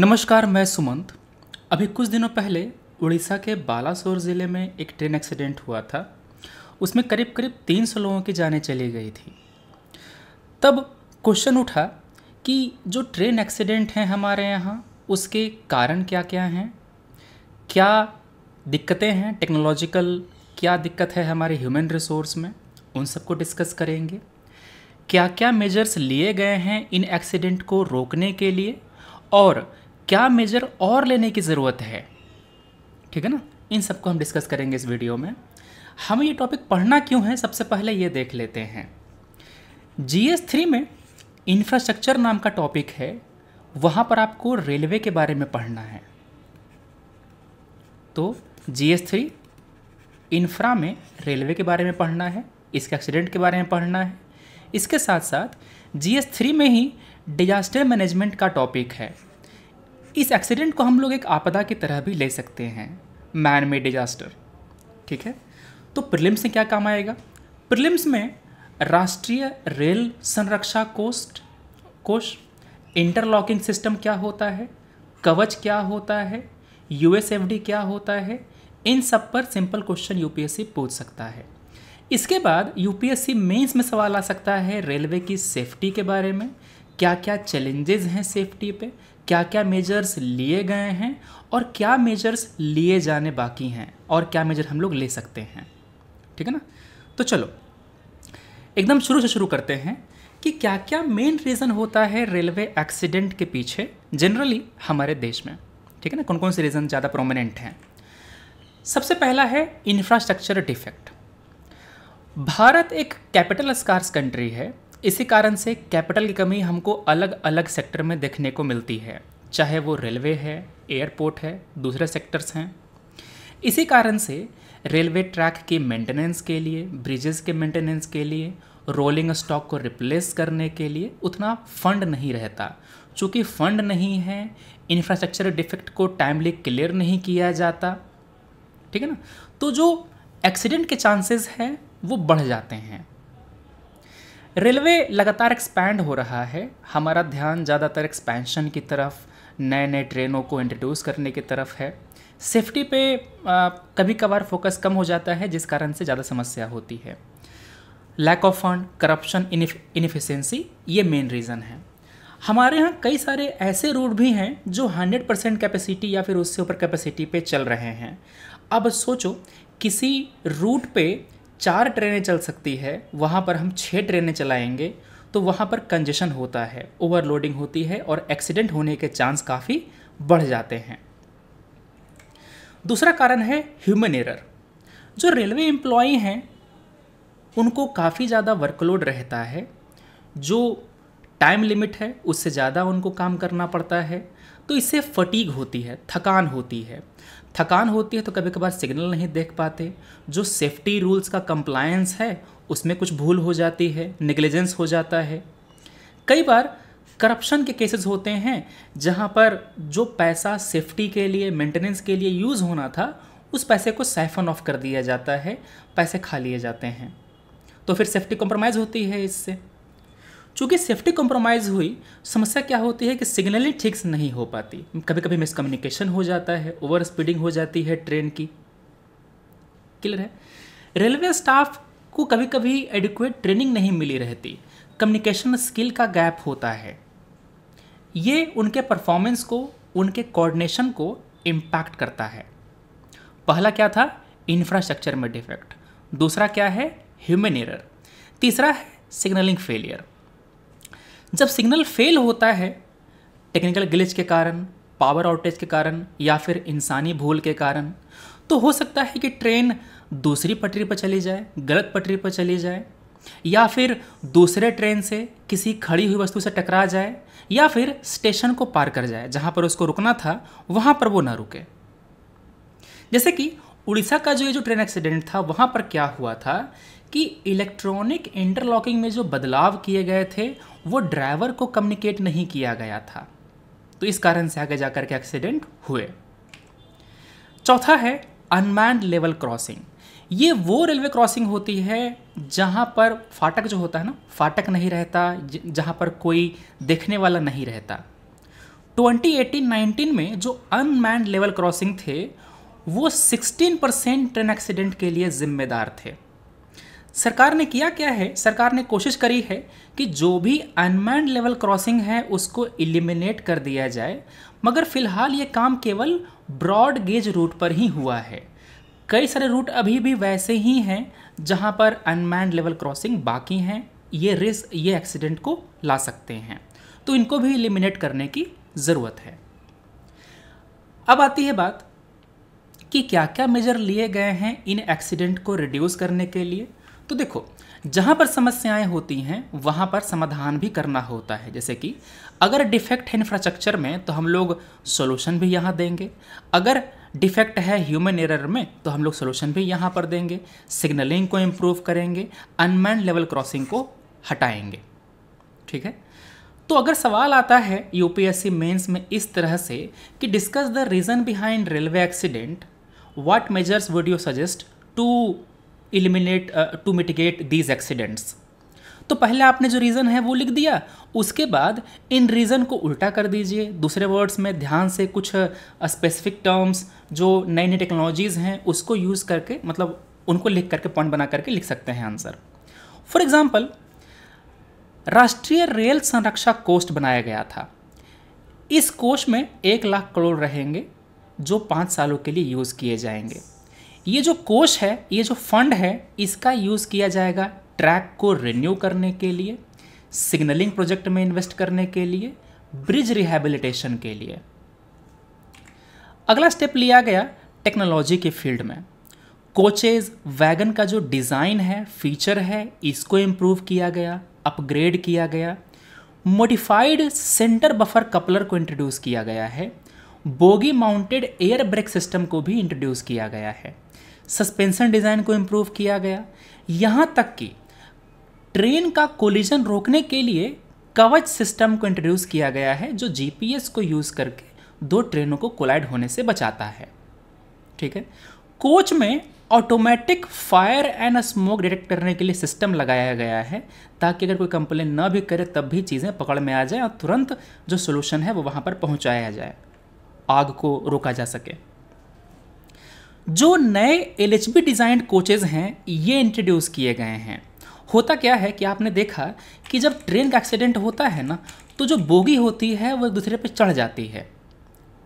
नमस्कार मैं सुमंत अभी कुछ दिनों पहले उड़ीसा के बालासोर ज़िले में एक ट्रेन एक्सीडेंट हुआ था उसमें करीब करीब 300 लोगों की जानें चली गई थी तब क्वेश्चन उठा कि जो ट्रेन एक्सीडेंट हैं हमारे यहाँ उसके कारण क्या क्या हैं क्या दिक्कतें हैं टेक्नोलॉजिकल क्या दिक्कत है हमारे ह्यूमन रिसोर्स में उन सबको डिस्कस करेंगे क्या क्या मेजर्स लिए गए हैं इन एक्सीडेंट को रोकने के लिए और क्या मेजर और लेने की ज़रूरत है ठीक है ना इन सबको हम डिस्कस करेंगे इस वीडियो में हमें ये टॉपिक पढ़ना क्यों है सबसे पहले ये देख लेते हैं जी एस थ्री में इंफ्रास्ट्रक्चर नाम का टॉपिक है वहाँ पर आपको रेलवे के बारे में पढ़ना है तो जी एस थ्री इन्फ्रा में रेलवे के बारे में पढ़ना है इसके एक्सीडेंट के बारे में पढ़ना है इसके साथ साथ जी एस थ्री में ही डिजास्टर मैनेजमेंट का टॉपिक है इस एक्सीडेंट को हम लोग एक आपदा की तरह भी ले सकते हैं मैन मेड डिजास्टर ठीक है तो प्रिलिम्स में क्या काम आएगा प्रिलिम्स में राष्ट्रीय रेल संरक्षा कोस्ट कोष इंटरलॉकिंग सिस्टम क्या होता है कवच क्या होता है यूएसएफडी क्या होता है इन सब पर सिंपल क्वेश्चन यूपीएससी पूछ सकता है इसके बाद यूपीएससी मेंस में सवाल आ सकता है रेलवे की सेफ्टी के बारे में क्या क्या चैलेंजेस हैं सेफ्टी पे क्या क्या मेजर्स लिए गए हैं और क्या मेजर्स लिए जाने बाकी हैं और क्या मेजर हम लोग ले सकते हैं ठीक है ना तो चलो एकदम शुरू से शुरू करते हैं कि क्या क्या मेन रीज़न होता है रेलवे एक्सीडेंट के पीछे जनरली हमारे देश में ठीक है ना कौन कौन से रीज़न ज़्यादा प्रोमिनेंट हैं सबसे पहला है इंफ्रास्ट्रक्चर डिफेक्ट भारत एक कैपिटल स्कार्स कंट्री है इसी कारण से कैपिटल की कमी हमको अलग अलग सेक्टर में देखने को मिलती है चाहे वो रेलवे है एयरपोर्ट है दूसरे सेक्टर्स हैं इसी कारण से रेलवे ट्रैक की मेंटेनेंस के लिए ब्रिजेस के मेंटेनेंस के लिए रोलिंग स्टॉक को रिप्लेस करने के लिए उतना फंड नहीं रहता चूँकि फंड नहीं है इंफ्रास्ट्रक्चर डिफेक्ट को टाइमली क्लियर नहीं किया जाता ठीक है ना तो जो एक्सीडेंट के चांसेस हैं वो बढ़ जाते हैं रेलवे लगातार एक्सपैंड हो रहा है हमारा ध्यान ज़्यादातर एक्सपेंशन की तरफ नए नए ट्रेनों को इंट्रोड्यूस करने की तरफ है सेफ्टी पे आ, कभी कभार फोकस कम हो जाता है जिस कारण से ज़्यादा समस्या होती है lack of fund corruption inefficiency ये मेन रीज़न है हमारे यहाँ कई सारे ऐसे रूट भी हैं जो 100 परसेंट कैपेसिटी या फिर उससे ऊपर कैपेसिटी पे चल रहे हैं अब सोचो किसी रूट पे चार ट्रेनें चल सकती है वहाँ पर हम छः ट्रेनें चलाएंगे तो वहाँ पर कंजेशन होता है ओवरलोडिंग होती है और एक्सीडेंट होने के चांस काफ़ी बढ़ जाते हैं दूसरा कारण है ह्यूमन एरर जो रेलवे एम्प्लॉई हैं उनको काफ़ी ज़्यादा वर्कलोड रहता है जो टाइम लिमिट है उससे ज़्यादा उनको काम करना पड़ता है तो इससे फटीग होती है थकान होती है थकान होती है तो कभी कभार सिग्नल नहीं देख पाते जो सेफ्टी रूल्स का कंप्लायंस है उसमें कुछ भूल हो जाती है निग्लिजेंस हो जाता है कई बार करप्शन के केसेस होते हैं जहाँ पर जो पैसा सेफ्टी के लिए मेंटेनेंस के लिए यूज़ होना था उस पैसे को साइफन ऑफ कर दिया जाता है पैसे खा लिए जाते हैं तो फिर सेफ्टी कॉम्प्रोमाइज़ होती है इससे चूँकि सेफ्टी कॉम्प्रोमाइज़ हुई समस्या क्या होती है कि सिग्नलिंग ठीक से नहीं हो पाती कभी कभी मिसकम्युनिकेशन हो जाता है ओवर स्पीडिंग हो जाती है ट्रेन की क्लियर है रेलवे स्टाफ को कभी कभी एडिक्वेट ट्रेनिंग नहीं मिली रहती कम्युनिकेशन स्किल का गैप होता है ये उनके परफॉर्मेंस को उनके कोऑर्डिनेशन को इम्पैक्ट करता है पहला क्या था इंफ्रास्ट्रक्चर में डिफेक्ट दूसरा क्या है ह्यूमन एरर तीसरा है सिग्नलिंग फेलियर जब सिग्नल फेल होता है टेक्निकल ग्लिच के कारण पावर आउटेज के कारण या फिर इंसानी भूल के कारण तो हो सकता है कि ट्रेन दूसरी पटरी पर चली जाए गलत पटरी पर चली जाए या फिर दूसरे ट्रेन से किसी खड़ी हुई वस्तु से टकरा जाए या फिर स्टेशन को पार कर जाए जहाँ पर उसको रुकना था वहाँ पर वो ना रुके जैसे कि उड़ीसा का जो ये जो ट्रेन एक्सीडेंट था वहाँ पर क्या हुआ था कि इलेक्ट्रॉनिक इंटरलॉकिंग में जो बदलाव किए गए थे वो ड्राइवर को कम्युनिकेट नहीं किया गया था तो इस कारण से आगे जाकर के एक्सीडेंट हुए चौथा है अनमैंड लेवल क्रॉसिंग ये वो रेलवे क्रॉसिंग होती है जहाँ पर फाटक जो होता है ना फाटक नहीं रहता जहाँ पर कोई देखने वाला नहीं रहता 2018-19 में जो अनमैंड लेवल क्रॉसिंग थे वो 16 परसेंट ट्रेन एक्सीडेंट के लिए जिम्मेदार थे सरकार ने किया क्या है सरकार ने कोशिश करी है कि जो भी अनमैंड लेवल क्रॉसिंग है उसको एलिमिनेट कर दिया जाए मगर फिलहाल ये काम केवल ब्रॉड गेज रूट पर ही हुआ है कई सारे रूट अभी भी वैसे ही हैं जहाँ पर अनमैंड लेवल क्रॉसिंग बाकी हैं ये रिस्क ये एक्सीडेंट को ला सकते हैं तो इनको भी इलिमिनेट करने की ज़रूरत है अब आती है बात कि क्या क्या मेजर लिए गए हैं इन एक्सीडेंट को रिड्यूस करने के लिए तो देखो जहाँ पर समस्याएं होती हैं वहाँ पर समाधान भी करना होता है जैसे कि अगर डिफेक्ट है इंफ्रास्ट्रक्चर में तो हम लोग सोल्यूशन भी यहाँ देंगे अगर डिफेक्ट है ह्यूमन एरर में तो हम लोग सोल्यूशन भी यहाँ पर देंगे सिग्नलिंग को इम्प्रूव करेंगे अनमैन लेवल क्रॉसिंग को हटाएंगे ठीक है तो अगर सवाल आता है यूपीएससी मेंस में इस तरह से कि discuss the reason behind railway accident what measures would you suggest to eliminate uh, to mitigate these accidents तो पहले आपने जो रीज़न है वो लिख दिया उसके बाद इन रीज़न को उल्टा कर दीजिए दूसरे वर्ड्स में ध्यान से कुछ स्पेसिफिक uh, टर्म्स जो नई नई टेक्नोलॉजीज़ हैं उसको यूज़ करके मतलब उनको लिख करके पॉइंट बना करके लिख सकते हैं आंसर फॉर एग्ज़ाम्पल राष्ट्रीय रेल संरक्षा कोष्ट बनाया गया था इस कोष में एक लाख करोड़ रहेंगे जो पाँच सालों के लिए यूज़ किए जाएंगे ये जो कोष है ये जो फंड है इसका यूज़ किया जाएगा ट्रैक को रिन्यू करने के लिए सिग्नलिंग प्रोजेक्ट में इन्वेस्ट करने के लिए ब्रिज रिहेबिलिटेशन के लिए अगला स्टेप लिया गया टेक्नोलॉजी के फील्ड में कोचेज वैगन का जो डिज़ाइन है फीचर है इसको इम्प्रूव किया गया अपग्रेड किया गया मॉडिफाइड सेंटर बफर कपलर को इंट्रोड्यूस किया गया है bogie mounted air brake system को भी इंट्रोड्यूस किया गया है सस्पेंशन डिज़ाइन को इम्प्रूव किया गया यहाँ तक कि ट्रेन का कोलिजन रोकने के लिए कवच सिस्टम को इंट्रोड्यूस किया गया है जो जीपीएस को यूज़ करके दो ट्रेनों को कोलाइड होने से बचाता है ठीक है कोच में automatic fire and smoke detect करने के लिए सिस्टम लगाया गया है ताकि अगर कोई कंप्लेन ना भी करे तब भी चीज़ें पकड़ में आ जाए और तुरंत जो सोल्यूशन है वो वहाँ पर पहुँचाया जाए आग को रोका जा सके जो नए L H B designed coaches हैं ये इंट्रोड्यूस किए गए हैं होता क्या है कि आपने देखा कि जब ट्रेन का एक्सीडेंट होता है ना तो जो बोगी होती है वो दूसरे पर चढ़ जाती है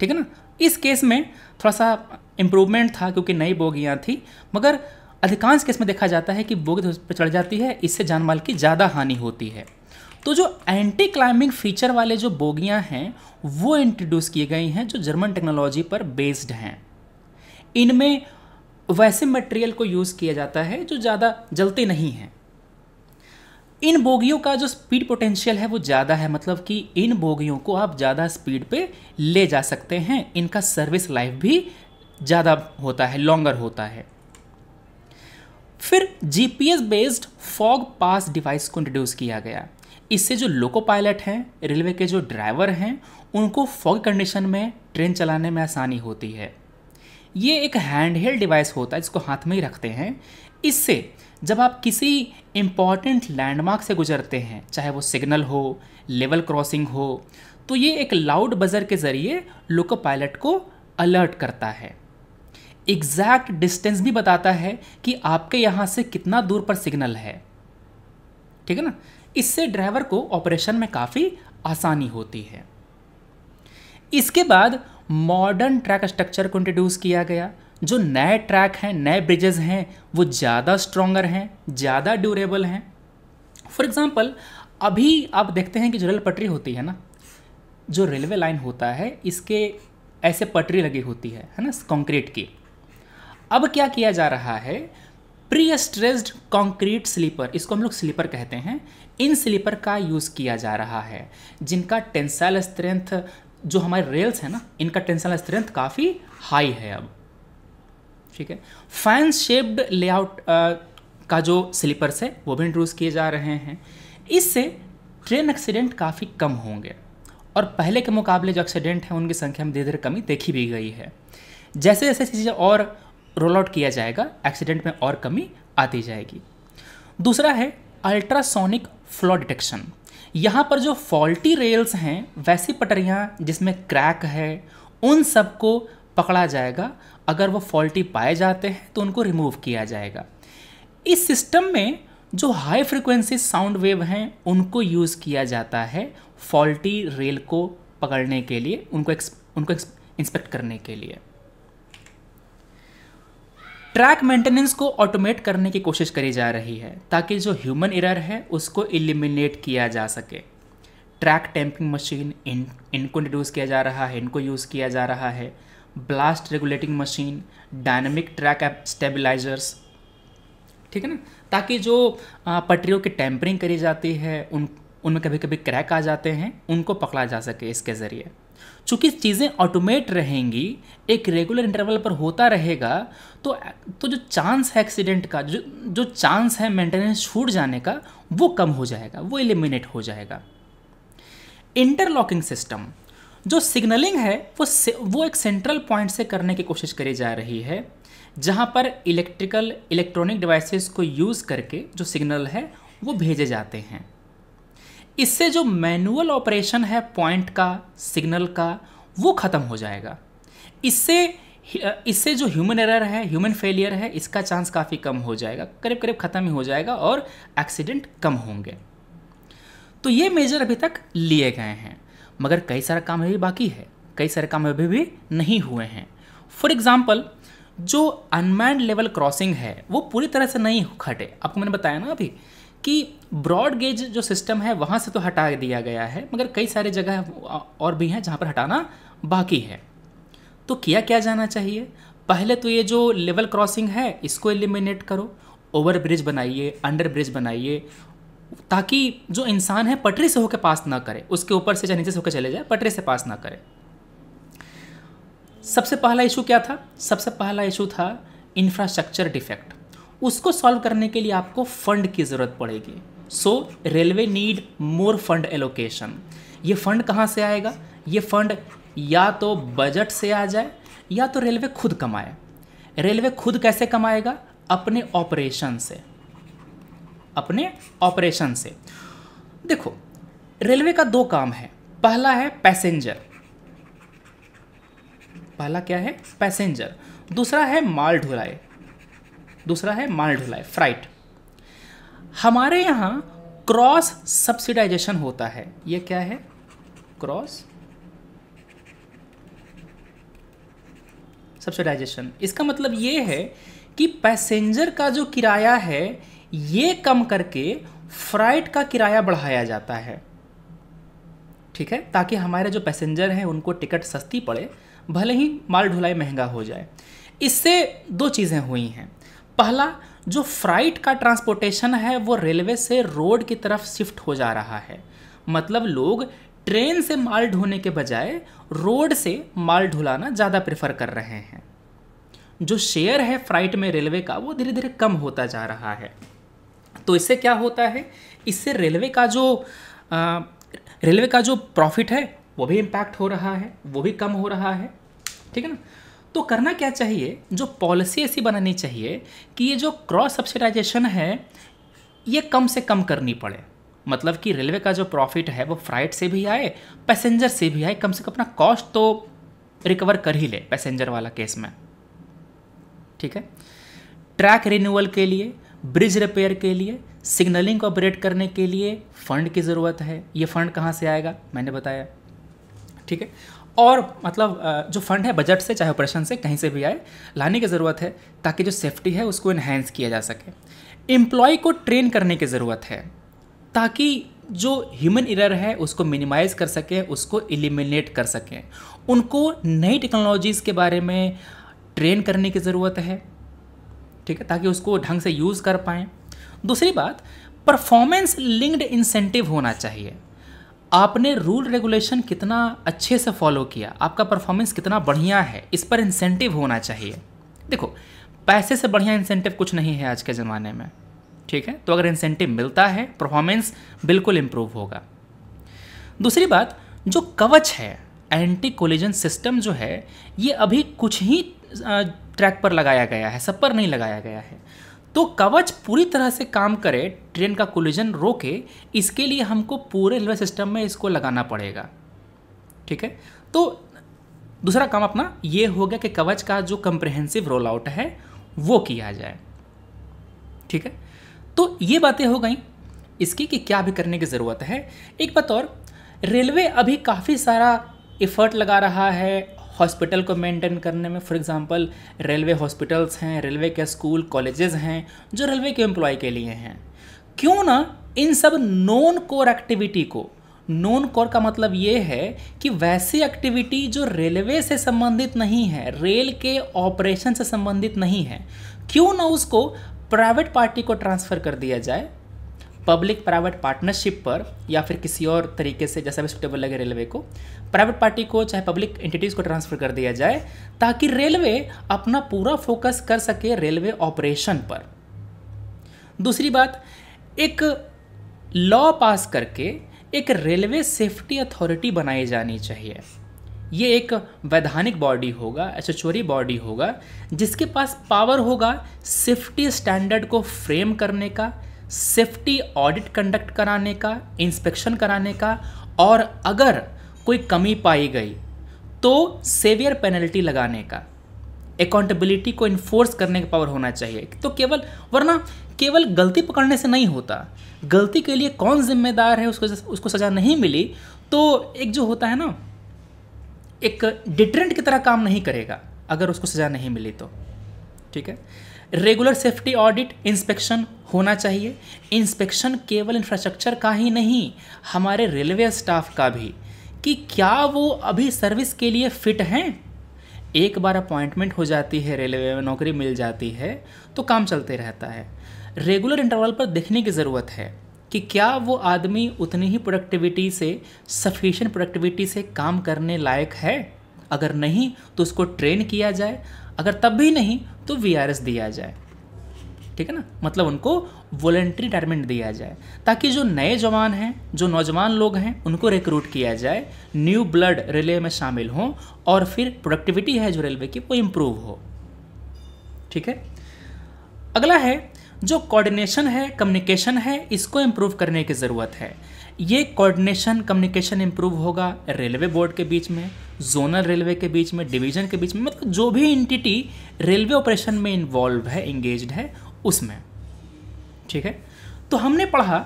ठीक है ना इस केस में थोड़ा सा इम्प्रूवमेंट था क्योंकि नई बोगियाँ थी मगर अधिकांश केस में देखा जाता है कि बोगी दूसरे पर चढ़ जाती है इससे जानमाल की ज़्यादा हानि होती है तो जो एंटी क्लाइंबिंग फीचर वाले जो बोगियां हैं वो इंट्रोड्यूस किए गए हैं जो जर्मन टेक्नोलॉजी पर बेस्ड हैं इनमें वैसे मटेरियल को यूज़ किया जाता है जो ज़्यादा जलते नहीं हैं इन बोगियों का जो स्पीड पोटेंशियल है वो ज़्यादा है मतलब कि इन बोगियों को आप ज़्यादा स्पीड पे ले जा सकते हैं इनका सर्विस लाइफ भी ज़्यादा होता है लॉन्गर होता है फिर GPS based fog pass device को इंट्रोड्यूस किया गया इससे जो लोको पायलट हैं रेलवे के जो ड्राइवर हैं उनको फॉग कंडीशन में ट्रेन चलाने में आसानी होती है ये एक हैंडहेल्ड डिवाइस होता है जिसको हाथ में ही रखते हैं इससे जब आप किसी इम्पॉर्टेंट लैंडमार्क से गुजरते हैं चाहे वो सिग्नल हो लेवल क्रॉसिंग हो तो ये एक लाउड बजर के ज़रिए लोको पायलट को अलर्ट करता है एग्जैक्ट डिस्टेंस भी बताता है कि आपके यहाँ से कितना दूर पर सिग्नल है ठीक है ना इससे ड्राइवर को ऑपरेशन में काफ़ी आसानी होती है इसके बाद मॉडर्न ट्रैक स्ट्रक्चर को इंट्रोड्यूस किया गया जो नए ट्रैक हैं नए ब्रिजेज़ हैं वो ज़्यादा स्ट्रॉन्गर हैं ज़्यादा ड्यूरेबल हैं फॉर एग्ज़ाम्पल अभी आप देखते हैं कि जो रेल पटरी होती है ना जो रेलवे लाइन होता है इसके ऐसे पटरी लगी होती है है ना कंक्रीट की अब क्या किया जा रहा है प्री स्ट्रेस्ड कंक्रीट स्लीपर इसको हम लोग स्लीपर कहते हैं इन स्लीपर का यूज़ किया जा रहा है जिनका टेंसाइल स्ट्रेंथ जो हमारे रेल्स हैं ना इनका टेंसाइल स्ट्रेंथ काफ़ी हाई है अब ठीक है फैन शेप्ड लेआउट का जो स्लीपर्स है वो भी इंट्रोड्यूस किए जा रहे हैं इससे ट्रेन एक्सीडेंट काफ़ी कम होंगे और पहले के मुकाबले जो एक्सीडेंट हैं उनकी संख्या में धीरे धीरे कमी देखी भी गई है जैसे जैसे चीज़ें और रोल आउट किया जाएगा एक्सीडेंट में और कमी आती जाएगी दूसरा है अल्ट्रासोनिक फ्लॉ डिटेक्शन यहाँ पर जो फॉल्टी रेल्स हैं वैसी पटरियाँ जिसमें क्रैक है उन सबको पकड़ा जाएगा अगर वो फॉल्टी पाए जाते हैं तो उनको रिमूव किया जाएगा इस सिस्टम में जो हाई फ्रिक्वेंसी साउंड वेव हैं उनको यूज़ किया जाता है फॉल्टी रेल को पकड़ने के लिए उनको एक्स, उनको एक्स, इंस्पेक्ट करने के लिए ट्रैक मेंटेनेंस को ऑटोमेट करने की कोशिश करी जा रही है ताकि जो ह्यूमन एरर है उसको एलिमिनेट किया जा सके ट्रैक टैंपिंग मशीन इन इनको इंट्रोड्यूस किया जा रहा है इनको यूज़ किया जा रहा है ballast regulating machine dynamic track एप स्टेबलाइजर्स ठीक है ना ताकि जो पटरियों की टैंपरिंग करी जाती है उन उनमें कभी कभी क्रैक आ जाते हैं उनको पकड़ा जा सके इसके ज़रिए चूँकि चीज़ें ऑटोमेट रहेंगी एक रेगुलर इंटरवल पर होता रहेगा तो तो जो चांस है एक्सीडेंट का जो जो चांस है मेंटेनेंस छूट जाने का वो कम हो जाएगा वो एलिमिनेट हो जाएगा इंटरलॉकिंग सिस्टम जो सिग्नलिंग है वो वो एक सेंट्रल पॉइंट से करने की कोशिश करी जा रही है जहाँ पर इलेक्ट्रिकल इलेक्ट्रॉनिक डिवाइसेस को यूज़ करके जो सिग्नल है वो भेजे जाते हैं इससे जो मैनुअल ऑपरेशन है पॉइंट का सिग्नल का वो ख़त्म हो जाएगा इससे इससे जो ह्यूमन एरर है ह्यूमन फेलियर है इसका चांस काफ़ी कम हो जाएगा करीब करीब ख़त्म ही हो जाएगा और एक्सीडेंट कम होंगे तो ये मेजर अभी तक लिए गए हैं मगर कई सारा काम अभी बाकी है कई सारे काम अभी भी नहीं हुए हैं फॉर एग्ज़ाम्पल जो अनमैंड लेवल क्रॉसिंग है वो पूरी तरह से नहीं खटे आपको मैंने बताया ना अभी कि ब्रॉड गेज जो सिस्टम है वहाँ से तो हटा दिया गया है मगर कई सारे जगह और भी हैं जहाँ पर हटाना बाकी है तो किया क्या जाना चाहिए पहले तो ये जो लेवल क्रॉसिंग है इसको एलिमिनेट करो ओवर ब्रिज बनाइए अंडर ब्रिज बनाइए ताकि जो इंसान है पटरी से होकर पास ना करे उसके ऊपर से चाहे नीचे से होकर चले जाए पटरी से पास ना करे सबसे पहला इशू क्या था सबसे पहला इशू था इंफ्रास्ट्रक्चर डिफेक्ट उसको सॉल्व करने के लिए आपको फंड की ज़रूरत पड़ेगी so railway need more fund allocation ये फंड कहाँ से आएगा ये फंड या तो बजट से आ जाए या तो रेलवे खुद कमाए रेलवे खुद कैसे कमाएगा अपने ऑपरेशन से अपने ऑपरेशन से देखो रेलवे का दो काम है पहला है पैसेंजर पहला क्या है पैसेंजर दूसरा है माल ढुलाई दूसरा है माल ढुलाई फ्राइट हमारे यहाँ क्रॉस सब्सिडाइजेशन होता है ये क्या है क्रॉस सब्सिडाइजेशन इसका मतलब ये है कि पैसेंजर का जो किराया है ये कम करके फ्राइट का किराया बढ़ाया जाता है ठीक है ताकि हमारे जो पैसेंजर हैं उनको टिकट सस्ती पड़े भले ही माल ढुलाई महंगा हो जाए इससे दो चीज़ें हुई हैं पहला जो फ्राइट का ट्रांसपोर्टेशन है वो रेलवे से रोड की तरफ शिफ्ट हो जा रहा है मतलब लोग ट्रेन से माल ढोने के बजाय रोड से माल ढुलाना ज़्यादा प्रेफर कर रहे हैं जो शेयर है फ्राइट में रेलवे का वो धीरे धीरे कम होता जा रहा है तो इससे क्या होता है इससे रेलवे का जो आ, रेलवे का जो प्रॉफिट है वो भी इम्पैक्ट हो रहा है वो भी कम हो रहा है ठीक है ना तो करना क्या चाहिए जो पॉलिसी ऐसी बनानी चाहिए कि ये जो क्रॉस सब्सिडाइजेशन है ये कम से कम करनी पड़े मतलब कि रेलवे का जो प्रॉफिट है वो फ्राइट से भी आए पैसेंजर से भी आए कम से कम अपना कॉस्ट तो रिकवर कर ही ले पैसेंजर वाला केस में ठीक है ट्रैक रिन्यूअल के लिए ब्रिज रिपेयर के लिए सिग्नलिंग को ऑपरेट करने के लिए फ़ंड की ज़रूरत है ये फ़ंड कहाँ से आएगा मैंने बताया ठीक है और मतलब जो फंड है बजट से चाहे ऑपरेशन से कहीं से भी आए लाने की ज़रूरत है ताकि जो सेफ्टी है उसको इन्हेंस किया जा सके एम्प्लॉय को ट्रेन करने की ज़रूरत है ताकि जो ह्यूमन इरर है उसको मिनिमाइज़ कर सकें उसको एलिमिनेट कर सकें उनको नई टेक्नोलॉजीज़ के बारे में ट्रेन करने की ज़रूरत है ठीक है ताकि उसको ढंग से यूज़ कर पाएँ दूसरी बात परफॉर्मेंस लिंक्ड इंसेंटिव होना चाहिए आपने रूल रेगुलेशन कितना अच्छे से फॉलो किया आपका परफॉर्मेंस कितना बढ़िया है इस पर इंसेंटिव होना चाहिए देखो पैसे से बढ़िया इंसेंटिव कुछ नहीं है आज के ज़माने में ठीक है तो अगर इंसेंटिव मिलता है परफॉर्मेंस बिल्कुल इम्प्रूव होगा दूसरी बात जो कवच है एंटी कोलिजन सिस्टम जो है ये अभी कुछ ही ट्रैक पर लगाया गया है सब पर नहीं लगाया गया है तो कवच पूरी तरह से काम करे ट्रेन का कोलिजन रोके इसके लिए हमको पूरे रेलवे सिस्टम में इसको लगाना पड़ेगा ठीक है तो दूसरा काम अपना ये हो गया कि कवच का जो कंप्रहेंसिव रोल आउट है वो किया जाए ठीक है तो ये बातें हो गई इसकी कि क्या भी करने की ज़रूरत है एक बात और रेलवे अभी काफ़ी सारा इफ़र्ट लगा रहा है हॉस्पिटल को मेंटेन करने में फॉर एग्ज़ाम्पल रेलवे हॉस्पिटल्स हैं रेलवे के स्कूल कॉलेजेस हैं जो रेलवे के एम्प्लॉय के लिए हैं क्यों ना इन सब नॉन कोर एक्टिविटी को नॉन कोर का मतलब ये है कि वैसी एक्टिविटी जो रेलवे से संबंधित नहीं है रेल के ऑपरेशन से संबंधित नहीं है क्यों ना उसको प्राइवेट पार्टी को ट्रांसफ़र कर दिया जाए पब्लिक प्राइवेट पार्टनरशिप पर या फिर किसी और तरीके से जैसा भी सुटेबल लगे रेलवे को प्राइवेट पार्टी को चाहे पब्लिक एंटिटीज़ को ट्रांसफ़र कर दिया जाए ताकि रेलवे अपना पूरा फोकस कर सके रेलवे ऑपरेशन पर दूसरी बात एक लॉ पास करके एक रेलवे सेफ्टी अथॉरिटी बनाई जानी चाहिए ये एक वैधानिक बॉडी होगा एस्चुरी बॉडी होगा जिसके पास पावर होगा सेफ्टी स्टैंडर्ड को फ्रेम करने का सेफ्टी ऑडिट कंडक्ट कराने का इंस्पेक्शन कराने का और अगर कोई कमी पाई गई तो सेवियर पेनल्टी लगाने का अकाउंटेबिलिटी को इन्फोर्स करने का पावर होना चाहिए तो केवल वरना केवल गलती पकड़ने से नहीं होता गलती के लिए कौन जिम्मेदार है उसको उसको सज़ा नहीं मिली तो एक जो होता है ना एक डिटरेंट की तरह काम नहीं करेगा अगर उसको सज़ा नहीं मिली तो ठीक है रेगुलर सेफ्टी ऑडिट इंस्पेक्शन होना चाहिए इंस्पेक्शन केवल इंफ्रास्ट्रक्चर का ही नहीं हमारे रेलवे स्टाफ का भी कि क्या वो अभी सर्विस के लिए फिट हैं एक बार अपॉइंटमेंट हो जाती है रेलवे में नौकरी मिल जाती है तो काम चलते रहता है रेगुलर इंटरवल पर देखने की ज़रूरत है कि क्या वो आदमी उतनी ही प्रोडक्टिविटी से सफिशेंट प्रोडक्टिविटी से काम करने लायक है अगर नहीं तो उसको ट्रेन किया जाए अगर तब भी नहीं तो वी दिया जाए ठीक है ना मतलब उनको वॉलेंट्री रिटायरमेंट दिया जाए ताकि जो नए जवान हैं जो नौजवान लोग हैं उनको रिक्रूट किया जाए न्यू ब्लड रेलवे में शामिल हों और फिर प्रोडक्टिविटी है जो रेलवे की वो इम्प्रूव हो ठीक है अगला है जो कोऑर्डिनेशन है कम्युनिकेशन है इसको इम्प्रूव करने की ज़रूरत है ये कोऑर्डिनेशन कम्युनिकेशन इम्प्रूव होगा रेलवे बोर्ड के बीच में जोनल रेलवे के बीच में डिवीजन के बीच में मतलब जो भी इंटिटी रेलवे ऑपरेशन में इन्वॉल्व है इंगेज है उसमें ठीक है तो हमने पढ़ा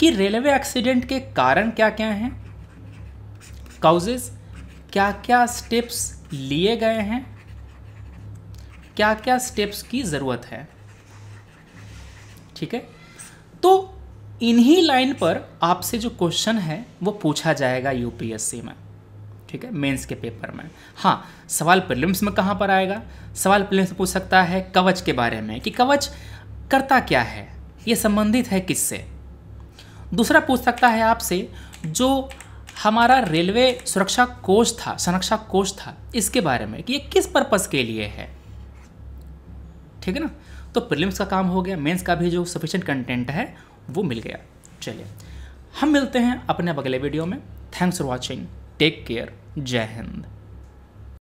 कि रेलवे एक्सीडेंट के कारण क्या क्या हैं काउजेज क्या क्या स्टेप्स लिए गए हैं क्या क्या स्टेप्स की ज़रूरत है ठीक है तो इन्हीं लाइन पर आपसे जो क्वेश्चन है वो पूछा जाएगा यूपीएससी में ठीक है मेंस के पेपर में हाँ सवाल प्रिलिम्स में कहाँ पर आएगा सवाल प्रिलिम्स पूछ सकता है कवच के बारे में कि कवच करता क्या है ये संबंधित है किससे दूसरा पूछ सकता है आपसे जो हमारा रेलवे सुरक्षा कोष था संरक्षा कोष था इसके बारे में कि ये किस पर्पज़ के लिए है ठीक है ना तो प्रिलिम्स का काम हो गया मेंस का भी जो सफिशेंट कंटेंट है वो मिल गया चलिए हम मिलते हैं अपने अगले वीडियो में thanks for watching take care जय हिंद